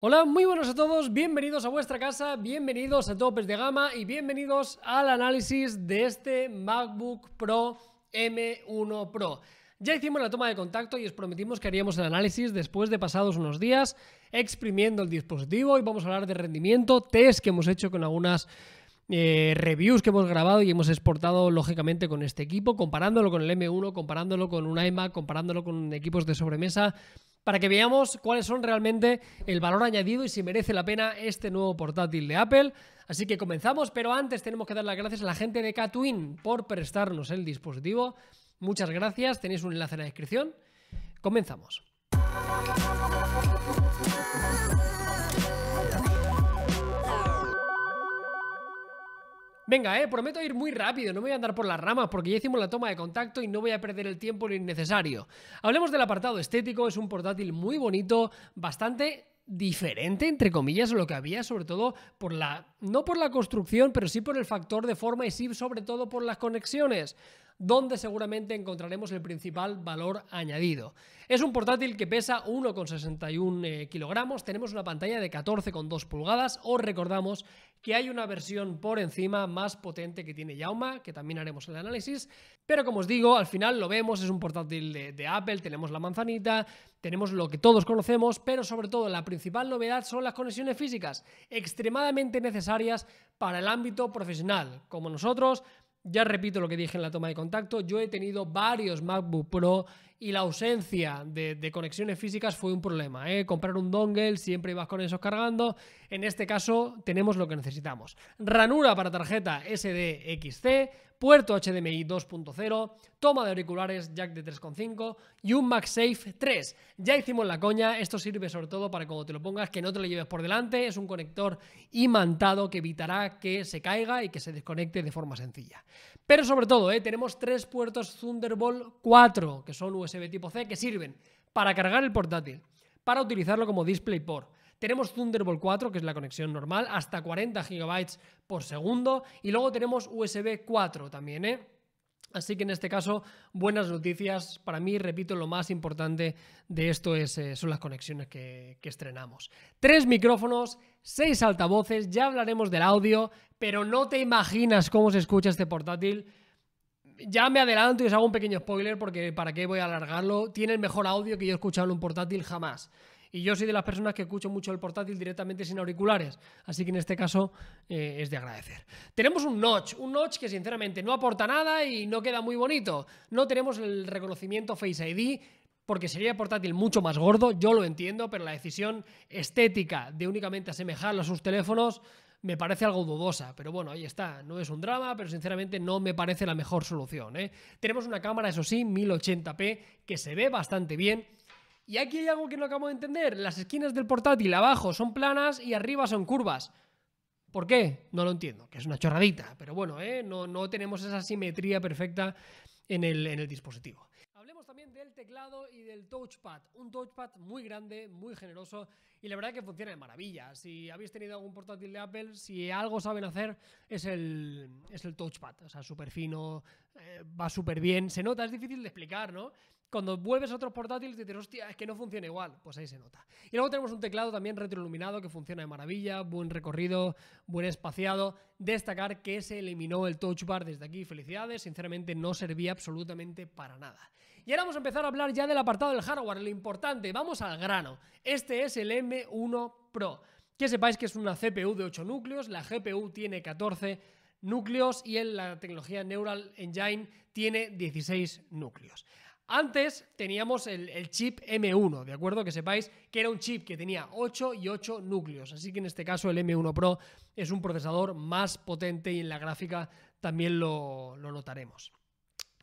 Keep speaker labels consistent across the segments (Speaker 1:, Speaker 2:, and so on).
Speaker 1: Hola, muy buenos a todos, bienvenidos a vuestra casa, bienvenidos a Topes de Gama y bienvenidos al análisis de este MacBook Pro M1 Pro. Ya hicimos la toma de contacto y os prometimos que haríamos el análisis después de pasados unos días exprimiendo el dispositivo y vamos a hablar de rendimiento, test que hemos hecho con algunas eh, reviews que hemos grabado y hemos exportado lógicamente con este equipo, comparándolo con el M1, comparándolo con un iMac, comparándolo con equipos de sobremesa para que veamos cuáles son realmente el valor añadido y si merece la pena este nuevo portátil de Apple. Así que comenzamos, pero antes tenemos que dar las gracias a la gente de Catwin por prestarnos el dispositivo. Muchas gracias, tenéis un enlace en la descripción. Comenzamos. Venga, eh, prometo ir muy rápido, no voy a andar por las ramas porque ya hicimos la toma de contacto y no voy a perder el tiempo lo innecesario. Hablemos del apartado estético, es un portátil muy bonito, bastante diferente, entre comillas, lo que había, sobre todo por la. no por la construcción, pero sí por el factor de forma y sí, sobre todo por las conexiones donde seguramente encontraremos el principal valor añadido. Es un portátil que pesa 1,61 eh, kilogramos, tenemos una pantalla de 14,2 pulgadas, os recordamos que hay una versión por encima más potente que tiene Yauma, que también haremos el análisis, pero como os digo, al final lo vemos, es un portátil de, de Apple, tenemos la manzanita, tenemos lo que todos conocemos, pero sobre todo la principal novedad son las conexiones físicas, extremadamente necesarias para el ámbito profesional, como nosotros ya repito lo que dije en la toma de contacto, yo he tenido varios MacBook Pro y la ausencia de, conexiones físicas fue un problema. ¿eh? Comprar un dongle, siempre ibas con esos cargando. En este caso tenemos lo que necesitamos. Ranura para tarjeta SDXC, puerto HDMI 2.0, toma de auriculares jack de 3.5 y un MagSafe 3. Ya hicimos la coña, esto sirve sobre todo para cuando te lo pongas que no te lo lleves por delante, es un conector imantado que evitará que se caiga y que se desconecte de forma sencilla. Pero sobre todo, eh, tenemos tres puertos Thunderbolt 4, que son USB tipo C, que sirven para cargar el portátil, para utilizarlo como DisplayPort, tenemos Thunderbolt 4, que es la conexión normal, hasta 40 GB por segundo. Y luego tenemos USB 4 también, ¿eh? Así que en este caso, buenas noticias. Para mí, repito, lo más importante de esto es, eh, son las conexiones que, estrenamos. Tres micrófonos, seis altavoces, ya hablaremos del audio, pero no te imaginas cómo se escucha este portátil. Ya me adelanto y os hago un pequeño spoiler porque para qué voy a alargarlo. Tiene el mejor audio que yo he escuchado en un portátil jamás. Y yo soy de las personas que escucho mucho el portátil directamente sin auriculares, así que en este caso eh, es de agradecer. Tenemos un notch, un notch que sinceramente no aporta nada y no queda muy bonito. No tenemos el reconocimiento Face ID, porque sería portátil mucho más gordo, yo lo entiendo, pero la decisión estética de únicamente asemejarlo a sus teléfonos me parece algo dudosa, pero bueno, ahí está, no es un drama, pero sinceramente no me parece la mejor solución. ¿eh? Tenemos una cámara, eso sí, 1080p, que se ve bastante bien, y aquí hay algo que no acabo de entender. Las esquinas del portátil abajo son planas y arriba son curvas. ¿Por qué? No lo entiendo, que es una chorradita, pero bueno, ¿eh? no, no tenemos esa simetría perfecta en el, en el dispositivo. Hablemos también del teclado y del touchpad. Un touchpad muy grande, muy generoso y la verdad que funciona de maravilla. Si habéis tenido algún portátil de Apple, si algo saben hacer es el, es el touchpad. O sea, súper fino, eh, va súper bien. Se nota, es difícil de explicar, ¿no? cuando vuelves a otros portátiles dices, hostia, es que no funciona igual, pues ahí se nota. Y luego tenemos un teclado también retroiluminado que funciona de maravilla, buen recorrido, buen espaciado. Destacar que se eliminó el touch bar desde aquí, felicidades, sinceramente no servía absolutamente para nada. Y ahora vamos a empezar a hablar ya del apartado del hardware, lo importante, vamos al grano. Este es el M1 Pro. Que sepáis que es una CPU de 8 núcleos, la GPU tiene 14 núcleos y en la tecnología Neural Engine tiene 16 núcleos. Antes teníamos el, chip M1, ¿de acuerdo? Que sepáis que era un chip que tenía 8 y 8 núcleos, así que en este caso el M1 Pro es un procesador más potente y en la gráfica también lo, lo notaremos.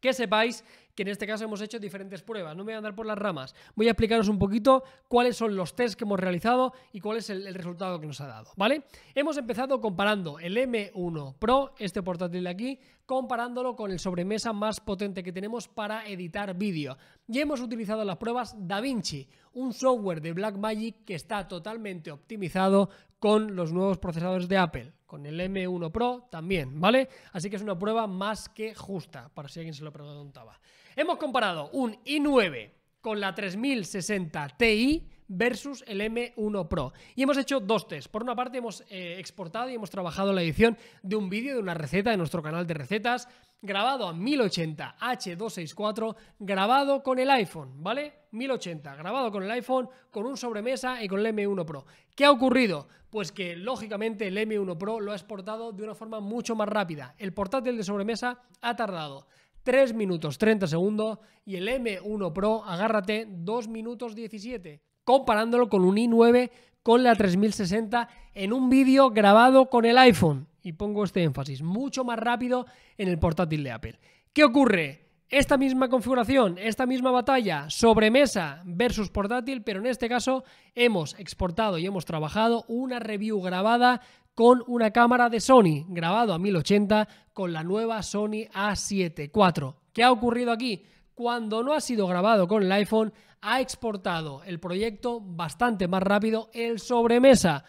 Speaker 1: Que sepáis que en este caso hemos hecho diferentes pruebas. No me voy a andar por las ramas. Voy a explicaros un poquito cuáles son los test que hemos realizado y cuál es el, resultado que nos ha dado, ¿vale? Hemos empezado comparando el M1 Pro, este portátil de aquí, comparándolo con el sobremesa más potente que tenemos para editar vídeo. Y hemos utilizado las pruebas DaVinci, un software de Blackmagic que está totalmente optimizado con los nuevos procesadores de Apple, con el M1 Pro también, ¿vale? Así que es una prueba más que justa, para si alguien se lo preguntaba. Hemos comparado un i9 con la 3060 Ti versus el M1 Pro. Y hemos hecho dos tests. Por una parte hemos eh, exportado y hemos trabajado la edición de un vídeo, de una receta de nuestro canal de recetas, grabado a 1080 H264, grabado con el iPhone, ¿vale? 1080, grabado con el iPhone, con un sobremesa y con el M1 Pro. ¿Qué ha ocurrido? Pues que lógicamente el M1 Pro lo ha exportado de una forma mucho más rápida. El portátil de sobremesa ha tardado 3 minutos 30 segundos y el M1 Pro, agárrate, 2 minutos 17, comparándolo con un i9 con la 3060 en un vídeo grabado con el iPhone. Y pongo este énfasis, mucho más rápido en el portátil de Apple. ¿Qué ocurre? Esta misma configuración, esta misma batalla, sobremesa versus portátil, pero en este caso hemos exportado y hemos trabajado una review grabada con una cámara de Sony, grabado a 1080 con la nueva Sony A7 IV. ¿Qué ha ocurrido aquí? Cuando no ha sido grabado con el iPhone, ha exportado el proyecto bastante más rápido el sobremesa.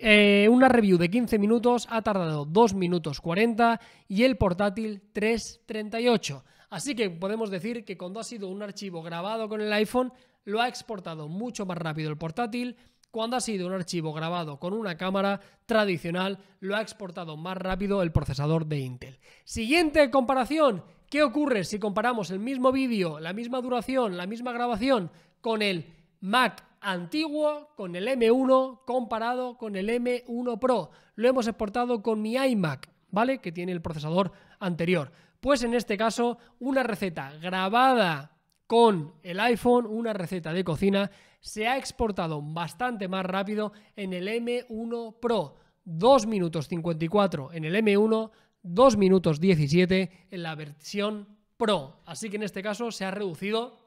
Speaker 1: Eh, una review de 15 minutos ha tardado 2 minutos 40 y el portátil 3.38. Así que podemos decir que cuando ha sido un archivo grabado con el iPhone, lo ha exportado mucho más rápido el portátil cuando ha sido un archivo grabado con una cámara tradicional, lo ha exportado más rápido el procesador de Intel. Siguiente comparación. ¿Qué ocurre si comparamos el mismo vídeo, la misma duración, la misma grabación con el Mac antiguo, con el M1 comparado con el M1 Pro? Lo hemos exportado con mi iMac, ¿vale? Que tiene el procesador anterior. Pues en este caso, una receta grabada con el iPhone una receta de cocina se ha exportado bastante más rápido en el M1 Pro. 2 minutos 54 en el M1, 2 minutos 17 en la versión Pro. Así que en este caso se ha reducido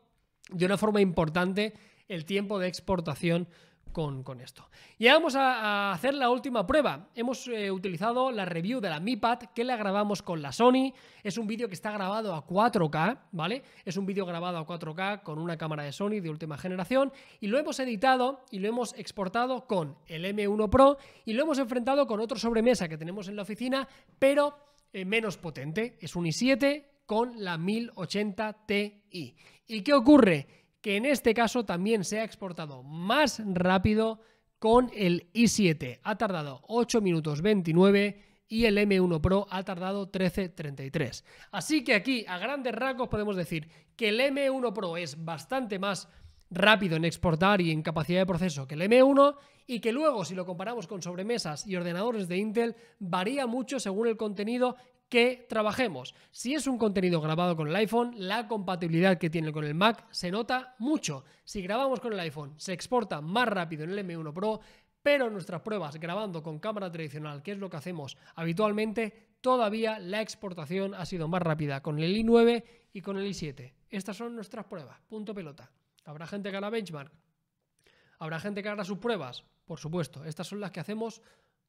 Speaker 1: de una forma importante el tiempo de exportación con, esto. Y a, a, hacer la última prueba. Hemos eh, utilizado la review de la Mi Pad que la grabamos con la Sony. Es un vídeo que está grabado a 4K, ¿vale? Es un vídeo grabado a 4K con una cámara de Sony de última generación y lo hemos editado y lo hemos exportado con el M1 Pro y lo hemos enfrentado con otro sobremesa que tenemos en la oficina, pero eh, menos potente. Es un i7 con la 1080 Ti. ¿Y qué ocurre? que en este caso también se ha exportado más rápido con el i7. Ha tardado 8 minutos 29 y el M1 Pro ha tardado 13.33. Así que aquí, a grandes rasgos, podemos decir que el M1 Pro es bastante más rápido en exportar y en capacidad de proceso que el M1 y que luego si lo comparamos con sobremesas y ordenadores de Intel varía mucho según el contenido que trabajemos. Si es un contenido grabado con el iPhone, la compatibilidad que tiene con el Mac se nota mucho. Si grabamos con el iPhone, se exporta más rápido en el M1 Pro, pero nuestras pruebas grabando con cámara tradicional, que es lo que hacemos habitualmente, todavía la exportación ha sido más rápida con el i9 y con el i7. Estas son nuestras pruebas, punto pelota. Habrá gente que haga benchmark, habrá gente que haga sus pruebas, por supuesto, estas son las que hacemos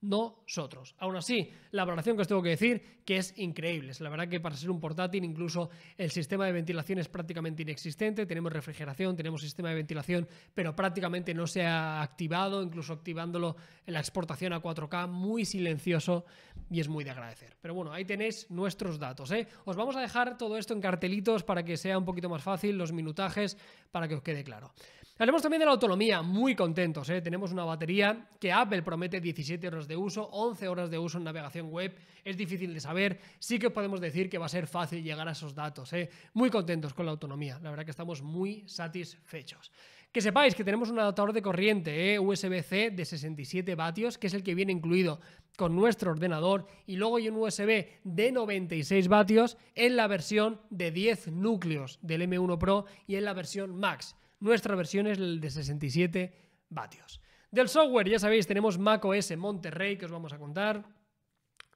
Speaker 1: nosotros. Aún así, la valoración que os tengo que decir que es increíble. La verdad que para ser un portátil incluso el sistema de ventilación es prácticamente inexistente. Tenemos refrigeración, tenemos sistema de ventilación, pero prácticamente no se ha activado, incluso activándolo en la exportación a 4K, muy silencioso y es muy de agradecer. Pero bueno, ahí tenéis nuestros datos. ¿eh? Os vamos a dejar todo esto en cartelitos para que sea un poquito más fácil los minutajes, para que os quede claro. Hablemos también de la autonomía, muy contentos, ¿eh? tenemos una batería que Apple promete 17 horas de uso, 11 horas de uso en navegación web, es difícil de saber, sí que podemos decir que va a ser fácil llegar a esos datos, ¿eh? muy contentos con la autonomía, la verdad que estamos muy satisfechos. Que sepáis que tenemos un adaptador de corriente usb ¿eh? USB-C de 67 vatios, que es el que viene incluido con nuestro ordenador, y luego hay un USB de 96 vatios en la versión de 10 núcleos del M1 Pro y en la versión Max. Nuestra versión es el de 67 vatios. Del software, ya sabéis, tenemos macOS Monterrey, que os vamos a contar.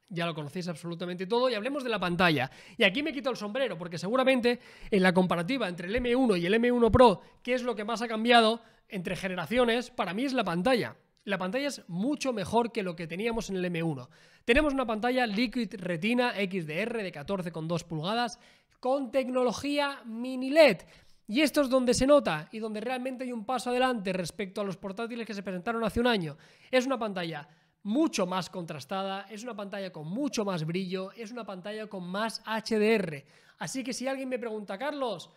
Speaker 1: Ya lo conocéis absolutamente todo y hablemos de la pantalla. Y aquí me quito el sombrero porque seguramente en la comparativa entre el M1 y el M1 Pro, que es lo que más ha cambiado entre generaciones, para mí es la pantalla. La pantalla es mucho mejor que lo que teníamos en el M1. Tenemos una pantalla Liquid Retina XDR de 14,2 pulgadas con tecnología mini LED. Y esto es donde se nota y donde realmente hay un paso adelante respecto a los portátiles que se presentaron hace un año. Es una pantalla mucho más contrastada, es una pantalla con mucho más brillo, es una pantalla con más HDR. Así que si alguien me pregunta, Carlos,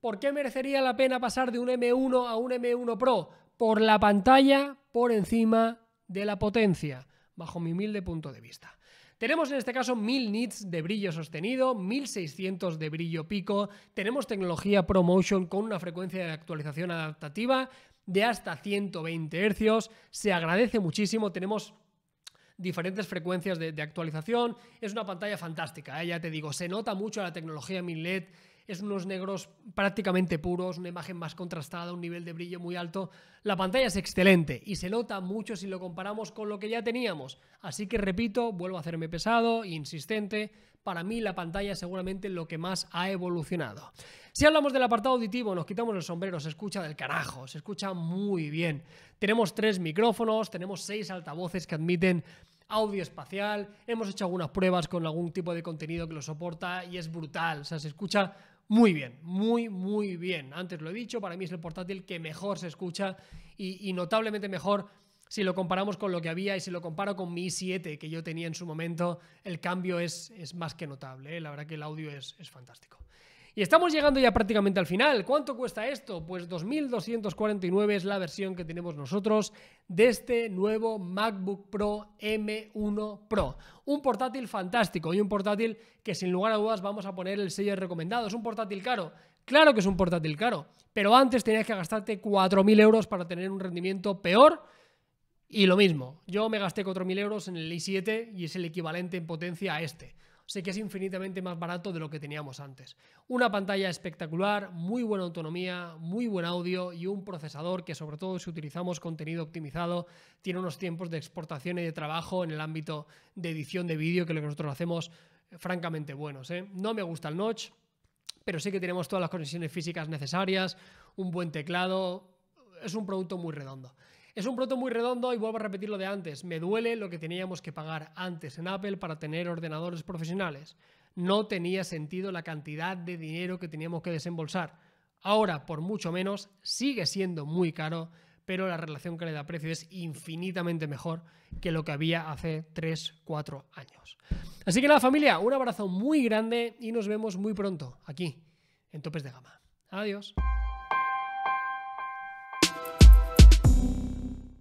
Speaker 1: ¿por qué merecería la pena pasar de un M1 a un M1 Pro? Por la pantalla por encima de la potencia, bajo mi humilde punto de vista. Tenemos en este caso 1000 nits de brillo sostenido, 1600 de brillo pico, tenemos tecnología ProMotion con una frecuencia de actualización adaptativa de hasta 120 Hz, se agradece muchísimo, tenemos diferentes frecuencias de, actualización. Es una pantalla fantástica, ¿eh? ya te digo, se nota mucho la tecnología MinLED es unos negros prácticamente puros, una imagen más contrastada, un nivel de brillo muy alto. La pantalla es excelente y se nota mucho si lo comparamos con lo que ya teníamos. Así que repito, vuelvo a hacerme pesado, insistente, para mí la pantalla es seguramente lo que más ha evolucionado. Si hablamos del apartado auditivo, nos quitamos el sombrero, se escucha del carajo, se escucha muy bien. Tenemos tres micrófonos, tenemos seis altavoces que admiten audio espacial, hemos hecho algunas pruebas con algún tipo de contenido que lo soporta y es brutal, o sea, se escucha muy bien, muy, muy bien. Antes lo he dicho, para mí es el portátil que mejor se escucha y, notablemente mejor si lo comparamos con lo que había y si lo comparo con mi i7 que yo tenía en su momento, el cambio es, es más que notable. ¿eh? La verdad que el audio es fantástico. Y estamos llegando ya prácticamente al final. ¿Cuánto cuesta esto? Pues 2.249 es la versión que tenemos nosotros de este nuevo MacBook Pro M1 Pro. Un portátil fantástico y un portátil que sin lugar a dudas vamos a poner el sello recomendado. Es un portátil caro. Claro que es un portátil caro, pero antes tenías que gastarte 4.000 euros para tener un rendimiento peor. Y lo mismo, yo me gasté 4.000 euros en el i7 y es el equivalente en potencia a este sé que es infinitamente más barato de lo que teníamos antes. Una pantalla espectacular, muy buena autonomía, muy buen audio y un procesador que sobre todo si utilizamos contenido optimizado tiene unos tiempos de exportación y de trabajo en el ámbito de edición de vídeo que lo que nosotros hacemos eh, francamente buenos. ¿eh? No me gusta el notch, pero sí que tenemos todas las conexiones físicas necesarias, un buen teclado, es un producto muy redondo. Es un producto muy redondo y vuelvo a repetir lo de antes. Me duele lo que teníamos que pagar antes en Apple para tener ordenadores profesionales. No tenía sentido la cantidad de dinero que teníamos que desembolsar. Ahora, por mucho menos, sigue siendo muy caro, pero la relación que le da precio es infinitamente mejor que lo que había hace 3, 4 años. Así que la familia, un abrazo muy grande y nos vemos muy pronto aquí, en Topes de Gama. Adiós.